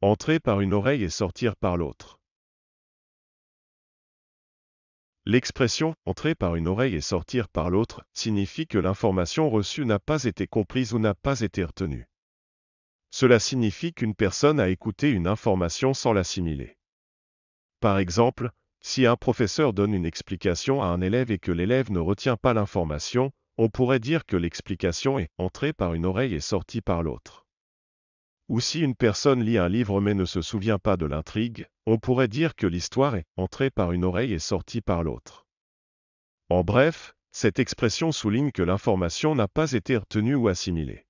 entrer par une oreille et sortir par l'autre. L'expression entrer par une oreille et sortir par l'autre signifie que l'information reçue n'a pas été comprise ou n'a pas été retenue. Cela signifie qu'une personne a écouté une information sans l'assimiler. Par exemple, si un professeur donne une explication à un élève et que l'élève ne retient pas l'information, on pourrait dire que l'explication est entrée par une oreille et sortie par l'autre. Ou si une personne lit un livre mais ne se souvient pas de l'intrigue, on pourrait dire que l'histoire est entrée par une oreille et sortie par l'autre. En bref, cette expression souligne que l'information n'a pas été retenue ou assimilée.